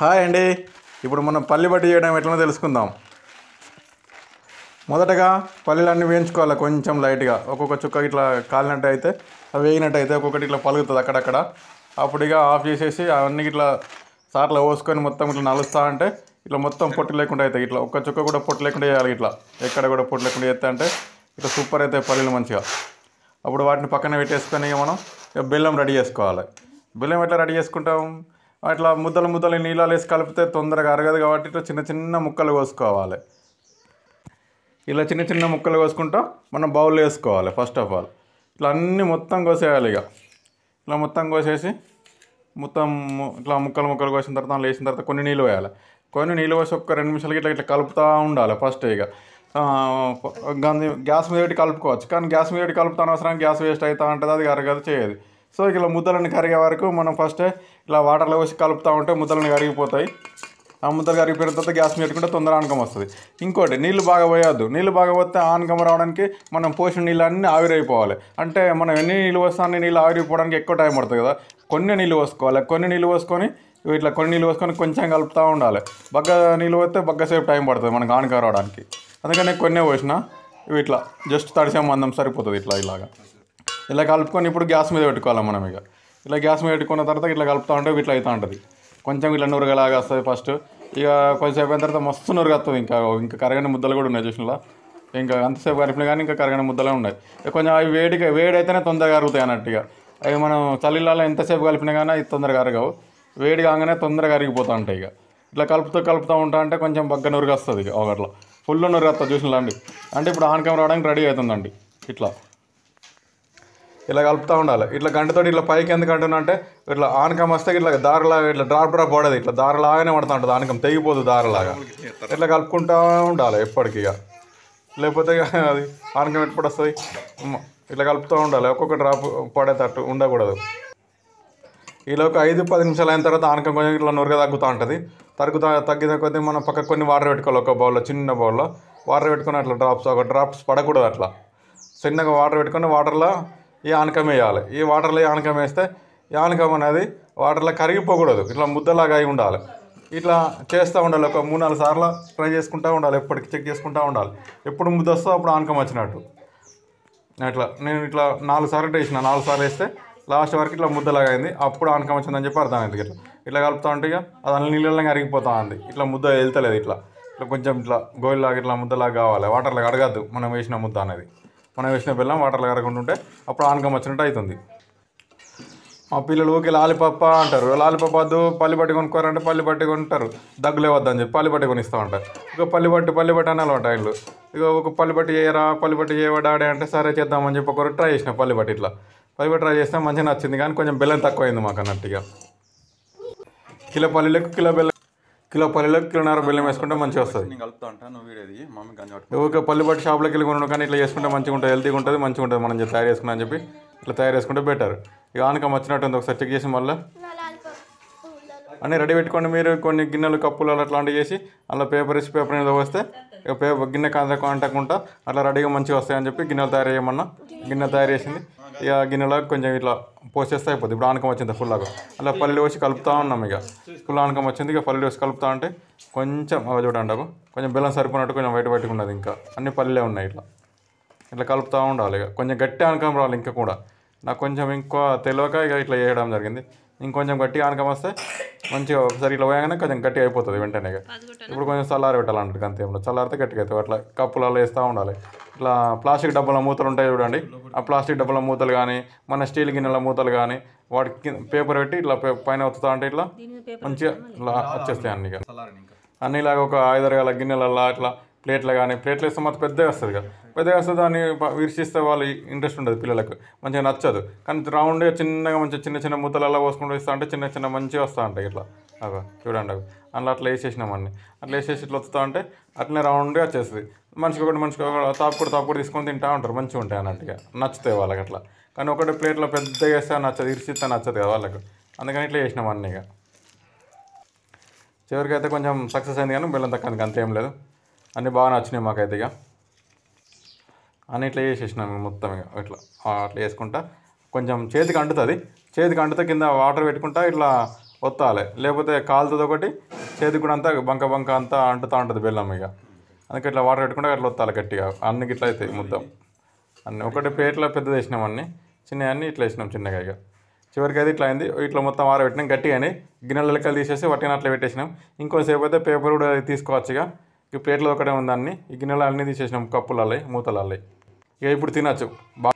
hi అండి ఇప్పుడు మనం పల్లి బట్టి చేయడం ఎట్లనో తెలుసుకుందాం మొదటగా పల్లీలన్నీ వేయించుకోవాలి కొంచెం లైట్గా ఒక్కొక్క చుక్క ఇట్లా కాలినట్టు అయితే అవి వేగినట్టు అయితే ఒక్కొక్కటి ఇట్లా పలుగుతుంది అక్కడక్కడ అప్పుడు ఇక ఆఫ్ చేసేసి అవన్నీ ఇట్లా సార్లు పోసుకొని మొత్తం ఇట్లా నలుస్తా అంటే ఇట్లా మొత్తం పొట్టు లేకుండా అవుతాయి ఇట్లా ఒక్క చుక్క కూడా పొట్టు లేకుండా చేయాలి ఇట్లా ఎక్కడ కూడా పొట్టు లేకుండా చేస్తా అంటే ఇట్లా సూపర్ అవుతాయి పల్లీలు మంచిగా అప్పుడు వాటిని పక్కన పెట్టేసుకొని మనం బెల్లం రెడీ చేసుకోవాలి బెల్లం ఎట్లా రెడీ చేసుకుంటాం అట్లా ముద్దలు ముద్దలు నీళ్ళలో వేసి కలిపితే తొందరగా అరగదు కాబట్టి ఇట్లా చిన్న చిన్న ముక్కలు కోసుకోవాలి ఇలా చిన్న చిన్న ముక్కలు కోసుకుంటా మనం బౌల్ వేసుకోవాలి ఫస్ట్ ఆఫ్ ఆల్ ఇట్లా అన్నీ మొత్తం కోసేయాలి ఇక ఇట్లా మొత్తం కోసేసి మొత్తం ఇట్లా ముక్కలు ముక్కలు కోసిన తర్వాత లేచిన తర్వాత కొన్ని నీళ్ళు వేయాలి కొన్ని నీళ్ళు పోసి ఒక రెండు నిమిషాలకి ఇట్లా ఇట్లా కలుపుతూ ఉండాలి ఫస్ట్ ఇక గ్యాస్ మీద పెట్టి కలుపుకోవచ్చు కానీ గ్యాస్ మీద పెట్టి కలుపుతాను అవసరం గ్యాస్ వేస్ట్ అవుతా ఉంటుంది అది అరగదు చేయదు సో ఇట్లా ముద్దలన్నీ కరిగే వరకు మనం ఫస్టే ఇలా వాటర్లో పోసి కలుపుతూ ఉంటే ముద్దలను కరిగిపోతాయి ఆ ముద్దలు కరిగిపోయిన తర్వాత గ్యాస్ పెట్టుకుంటే తొందర ఆనకం వస్తుంది ఇంకోటి నీళ్ళు బాగా పోయొద్దు నీళ్ళు బాగా పోతే ఆనకం రావడానికి మనం పోషణ నీళ్ళు అన్నీ ఆవిరైపోవాలి అంటే మనం ఎన్ని నీళ్ళు పోస్తే అన్ని నీళ్ళు ఆవిరైపోవడానికి ఎక్కువ టైం పడుతుంది కదా కొన్ని నీళ్ళు పోసుకోవాలి కొన్ని నీళ్ళు పోసుకొని ఇట్లా కొన్ని నీళ్ళు పోసుకొని కొంచెం కలుపుతూ ఉండాలి బగ్గ నీళ్ళు పోతే బగ్గసేపు టైం పడుతుంది మనకు ఆనకం రావడానికి అందుకని కొన్నే పోసిన ఇవి ఇట్లా జస్ట్ తడిసే మందం సరిపోతుంది ఇట్లా ఇలాగా ఇలా కలుపుకొని ఇప్పుడు గ్యాస్ మీద పెట్టుకోవాలి మనం ఇక ఇట్లా గ్యాస్ మీద పెట్టుకున్న తర్వాత ఇట్లా కలుపుతూ ఉంటే ఇట్లా అవుతూ ఉంటుంది కొంచెం ఇట్లా నురగలాగా వస్తుంది ఫస్ట్ ఇక కొంచెంసేపు అయిన తర్వాత మస్తు నురగస్తుంది ఇంకా ఇంకా కరగని ముద్దలు కూడా ఉన్నాయి చూసినలా ఇంకా అంతసేపు కలిపినా కానీ ఇంకా కరగని ముద్దలే ఉన్నాయి కొంచెం అవి వేడిగా వేడైతేనే తొందరగా కరుగుతాయి అన్నట్టుగా అవి మనం చలిలలో ఎంతసేపు కలిపినా కానీ అవి తొందరగా కరగవు వేడి కాగానే తొందరగా అరిగిపోతూ ఉంటాయి ఇక ఇట్లా కలుపుతూ కలుపుతూ ఉంటా అంటే కొంచెం బగ్గ నురుగు వస్తుంది ఒకట్లో ఫుల్ నురుగు వస్తుంది అండి అంటే ఇప్పుడు ఆన్కం రావడానికి రెడీ అవుతుందండి ఇట్లా ఇలా కలుపుతూ ఉండాలి ఇట్లా గంటతో ఇట్లా పైకి ఎందుకు అంటున్నా అంటే ఇట్లా ఆనకం వస్తే ఇట్లా దారిలా ఇట్లా డ్రాప్ డ్రాప్ పడదు ఇట్లా దారిలాగానే పడుతూ ఉంటుంది ఆనకం తెగిపోదు దారిలాగా ఇట్లా కలుపుకుంటూ ఉండాలి ఎప్పటికీ లేకపోతే అది ఆనకం ఎప్పుడు వస్తుంది ఇట్లా కలుపుతూ ఉండాలి ఒక్కొక్క డ్రాప్ పడేటట్టు ఉండకూడదు ఇలా ఒక ఐదు పది నిమిషాలు అయిన తర్వాత ఆనకం కొంచెం ఇట్లా నొరగ తగ్గుతూ ఉంటుంది తగ్గుతా తగ్గితే కొద్దీ మనం పక్కకు కొన్ని వాటర్ పెట్టుకోవాలి ఒక బౌల్లో చిన్న బౌల్లో వాటర్ పెట్టుకుని అట్లా డ్రాప్స్ ఒక డ్రాప్స్ పడకూడదు అట్లా చిన్నగా వాటర్ పెట్టుకొని వాటర్లో ఈ ఆనకం వేయాలి ఈ వాటర్లో ఆనకం వేస్తే ఈ ఆనకం అనేది వాటర్లో కరిగిపోకూడదు ఇట్లా ముద్దలాగా అయి ఉండాలి ఇట్లా చేస్తూ ఉండాలి ఒక మూడు నాలుగు సార్లు ట్రై చేసుకుంటూ ఉండాలి ఎప్పటికి చెక్ చేసుకుంటూ ఉండాలి ఎప్పుడు ముద్ద వస్తో అప్పుడు ఆనకం వచ్చినట్టు అట్లా నేను ఇట్లా నాలుగు సార్లు వేసిన నాలుగు సార్లు వేస్తే లాస్ట్ వరకు ఇట్లా ముద్దలాగా అయింది అప్పుడు ఆనకం వచ్చిందని చెప్పి అయింది ఇట్లా ఇట్లా కలుపుతా ఉంటే ఇక అది అన్ని నీళ్ళలో అరిగిపోతా ఉంది ఇట్లా ముద్ద వెళ్తలేదు ఇట్లా ఇట్లా కొంచెం ఇట్లా గోయిల్లాగా ఇట్లా ముద్దలాగా కావాలి వాటర్లో అడగద్దు మనం వేసిన ముద్ద అనేది మనం వేసిన బెల్లం వాటర్లో కరగకుండా ఉంటే అప్పుడు ఆనకం వచ్చినట్టు అవుతుంది మా పిల్లలు ఊకి లాలిపప్ప అంటారు లాలిపప్ప వద్దు పల్లి పట్టి కొనుక్కోరంటే పల్లి పట్టి కొంటారు దగ్గులే వద్దని చెప్పి పల్లి పట్టి కొనిస్తూ ఉంటారు ఇక పల్లి పట్టి పల్లి పట్టి అనాలి ఉంటాయి వీళ్ళు ఇక ఒక పల్లి పట్టి చేయరా పల్లి పట్టి చేయవా డాడీ అంటే సరే చేద్దామని చెప్పి ఒకరు ట్రై చేసిన పల్లి పట్టి ఇట్లా పల్లి పట్టి ట్రై చేస్తే మంచిగా నచ్చింది కానీ కొంచెం బెల్లం తక్కువైంది మాకు అన్నట్టుగా కిలో పల్లీలకు కిలో బెల్లం కిలో పల్లీలకు కిలోన్నర బెల్లం వేసుకుంటే మంచిగా వస్తుంది కలుపుతా ఉంటాను నువ్వు వీడేది మమ్మీ గంజ ఓకే పల్లె పట్టి షాప్లోకి వెళ్ళి కొనుండు కానీ ఇట్లా చేసుకుంటే మంచిగా ఉంటుంది హెల్తీగా ఉంటుంది మంచిగా ఉంటుంది మనం తయారు చేసుకున్నా అని చెప్పి ఇట్లా తయారు చేసుకుంటే బెటర్ ఇక ఆనకం ఉంది ఒకసారి చెక్ చేసి మళ్ళీ అన్నీ రెడీ పెట్టుకోండి మీరు కొన్ని గిన్నెలు కప్పులు అట్లాంటివి చేసి అలా పేపర్ ఇసి పేపర్ మీద వస్తే పేపర్ గిన్నె కాంతకు అంటకుండా అట్లా రెడీగా మంచిగా వస్తాయని చెప్పి గిన్నెలు తయారు చేయమన్నా గిన్నె తయారు చేసింది ఇక గిన్నెలో కొంచెం ఇట్లా పోసేస్తే అయిపోద్ది ఇప్పుడు ఆనకం వచ్చింది ఫుల్లాగా అలా పల్లెలు వచ్చి కలుపుతా ఉన్నాం ఇక ఫుల్ ఆనకం వచ్చింది ఇక పల్లెలు వచ్చి కలుపుతా అంటే కొంచెం అవి చూడండి అవి కొంచెం బెల్లం సరిపోయినట్టు కొంచెం బయట పెట్టుకున్నది ఇంకా అన్ని పల్లెలే ఉన్నాయి ఇట్లా ఇట్లా కలుపుతూ ఉండాలి ఇక కొంచెం గట్టి ఆనకం రావాలి ఇంకా కూడా నాకు కొంచెం ఇంకో తెలియక ఇక ఇట్లా చేయడం జరిగింది ఇంకొంచెం గట్టిగా అనకం వస్తే మంచిగా ఒకసారి ఇట్లా పోయాగానే కొంచెం గట్టిగా అయిపోతుంది వెంటనే ఇప్పుడు కొంచెం చల్లారి పెట్టాలంటారు అంతే చల్లారితే గట్టిగా అవుతుంది అట్లా కప్పులలో వేస్తూ ఉండాలి ఇట్లా ప్లాస్టిక్ డబ్బాల మూతలు ఉంటాయి చూడండి ఆ ప్లాస్టిక్ డబ్బాల మూతలు కానీ మన స్టీల్ గిన్నెల మూతలు కానీ వాటికి పేపర్ పెట్టి ఇట్లా పైన వస్తుందా అంటే ఇట్లా మంచిగా ఇట్లా వచ్చేస్తాయి అన్ని అన్ని ఇలాగ ఒక ఐదారు గల గిన్నెలల్లో అట్లా ప్లేట్లు కానీ ప్లేట్లు వేస్తే మాత్రం పెద్దగా వస్తుంది కదా పెద్దగా వస్తే దాన్ని విరిచిస్తే వాళ్ళు ఇంట్రెస్ట్ ఉండదు పిల్లలకు మంచిగా నచ్చదు కానీ రౌండ్గా చిన్నగా మంచిగా చిన్న చిన్న అలా పోసుకుంటూ ఇస్తా అంటే చిన్న చిన్న మంచిగా వస్తూ ఉంటాయి ఇట్లా అవి చూడండి అవి అందులో అట్లా వేసేసినామని అట్లా వేసేసి ఇట్లా వస్తా అంటే అట్లనే రౌండ్గా వచ్చేస్తుంది మనిషికి ఒకటి మనిషికి ఒకటి తాపుకుడు తాపుకుడు తీసుకొని తింటూ ఉంటారు మంచిగా ఉంటాయి అన్నట్టుగా నచ్చుతాయి వాళ్ళకి అట్లా కానీ ఒకటి ప్లేట్లో పెద్దగా వేస్తే నచ్చదు ఇరిచిస్తే నచ్చదు కదా వాళ్ళకు అందుకని ఇట్లా చేసినాం అన్నీ ఇక చివరికి అయితే కొంచెం సక్సెస్ అయింది కానీ బెల్లం తక్కువ అంతేం లేదు అన్నీ బాగా నచ్చినాయి మాకైతే ఇక అన్నీ ఇట్లా చేసేసినాం మొత్తం ఇక ఇట్లా అట్లా వేసుకుంటా కొంచెం చేతికి అంటుతుంది చేతికి అంటుతా కింద వాటర్ పెట్టుకుంటా ఇట్లా ఒత్తాలి లేకపోతే కాలుతుంది ఒకటి చేతికి కూడా అంతా బంక బంక అంతా అంటుతూ ఉంటుంది బెల్లం ఇక అందుకే ఇట్లా వాటర్ పెట్టుకుంటా అట్లా ఒత్తాలి గట్టిగా అన్ని ఇట్లా అవుతాయి మొత్తం అన్నీ ఒకటి ప్లేట్లో పెద్దది వేసినాం అన్నీ చిన్నవి అన్నీ ఇట్లా వేసినాం చిన్నగా ఇక చివరికి అయితే ఇట్లా అయింది ఇట్లా మొత్తం ఆరబెట్టినాం గట్టిగానే గిన్నెల లెక్కలు తీసేసి వట్టిన అట్లా పెట్టేసినాం ఇంకోసేపు అయితే పేపర్ కూడా తీసుకోవచ్చు ఇక ఇక ప్లేట్లో ఒకటే ఉందాన్ని ఈ గిన్నెలు అన్నీ తీసేసినాం కప్పులు అల్లాయి మూతలు అల్లాయి ఇక ఇప్పుడు తినచ్చు బాగా